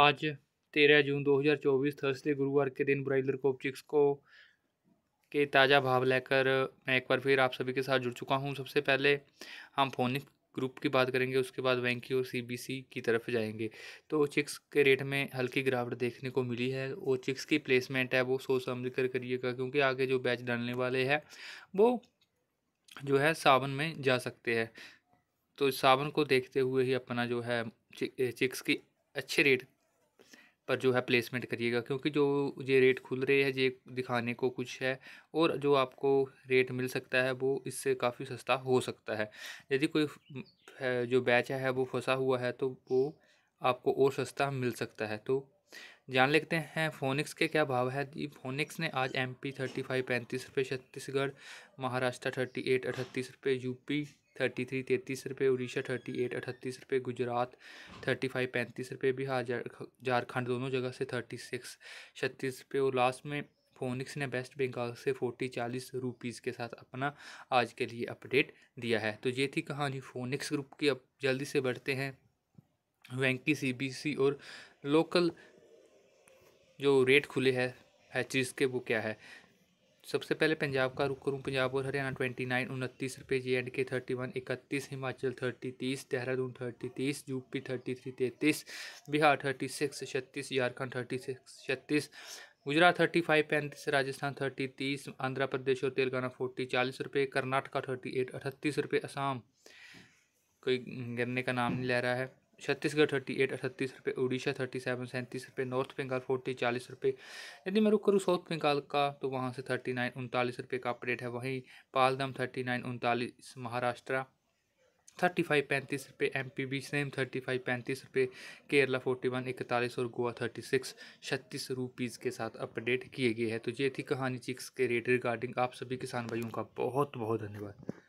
आज तेरह जून 2024 थर्सडे गुरुवार के दिन ब्राइलर कोपचिक्स को के ताज़ा भाव लेकर मैं एक बार फिर आप सभी के साथ जुड़ चुका हूं सबसे पहले हम फोनिक ग्रुप की बात करेंगे उसके बाद वैंकी और सीबीसी की तरफ जाएंगे तो चिक्स के रेट में हल्की गिरावट देखने को मिली है और चिक्स की प्लेसमेंट है वो सोच समझ कर करिएगा क्योंकि आगे जो बैच डालने वाले हैं वो जो है सावन में जा सकते हैं तो सावन को देखते हुए ही अपना जो है चिक्स की अच्छे रेट पर जो है प्लेसमेंट करिएगा क्योंकि जो ये रेट खुल रहे हैं ये दिखाने को कुछ है और जो आपको रेट मिल सकता है वो इससे काफ़ी सस्ता हो सकता है यदि कोई जो बैच है वो फंसा हुआ है तो वो आपको और सस्ता मिल सकता है तो जान लेते हैं फोनिक्स के क्या भाव है जी फोनिक्स ने आज एमपी थर्टी फाइव पैंतीस रुपये छत्तीसगढ़ महाराष्ट्र थर्टी एट अठतीस रुपये यूपी थर्टी थ्री तैंतीस रुपये उड़ीसा थर्टी एट अठतीस रुपये गुजरात थर्टी फाइव पैंतीस रुपये बिहार झारखंड दोनों जगह से थर्टी सिक्स छत्तीस रुपये और लास्ट में फोनिक्स ने वेस्ट बंगाल से फोर्टी चालीस रुपीज़ के साथ अपना आज के लिए अपडेट दिया है तो ये थी कहानी फोनिक्स ग्रुप की अब जल्दी से बढ़ते हैं वैंकी सी और लोकल जो रेट खुले हैं हैचरीज़ के वो क्या है सबसे पहले पंजाब का रुख करूँ पंजाब और हरियाणा ट्वेंटी नाइन उनतीस रुपये J and K thirty one इकतीस हिमाचल थर्टी तीस देहरादून थर्टी तीस यूपी थर्टी थ्री तैंतीस बिहार थर्टी सिक्स छत्तीस झारखंड थर्टी सिक्स छत्तीस गुजरात थर्टी फाइव पैंतीस राजस्थान थर्टी तीस आंध्र प्रदेश और तेलंगाना फोर्टी चालीस रुपये कर्नाटका थर्टी एट अठतीस रुपये असम कोई गिरने का नाम नहीं ले रहा है छत्तीसगढ़ थर्टी एट अठतीस रुपये उड़ीसा थर्टी सेवन सैंतीस रुपये नॉर्थ बंगाल फोर्टी चालीस रुपये यदि मैं रुक करूँ साउथ बंगाल का तो वहाँ से थर्टी नाइन उनतालीस रुपये का अपडेट है वहीं पालदम थर्टी नाइन उनतालीस महाराष्ट्र थर्टी फाइव पैंतीस रुपये एम पी बी सेम थर्टी फाइव पैंतीस रुपये केरला फोर्टी वन इकतालीस और गोवा थर्टी सिक्स छत्तीस रुपीज़ के साथ अपडेट किए गए हैं तो ये थी कहानी चिक्स के रेट रिगार्डिंग आप सभी किसान भाइयों का बहुत बहुत धन्यवाद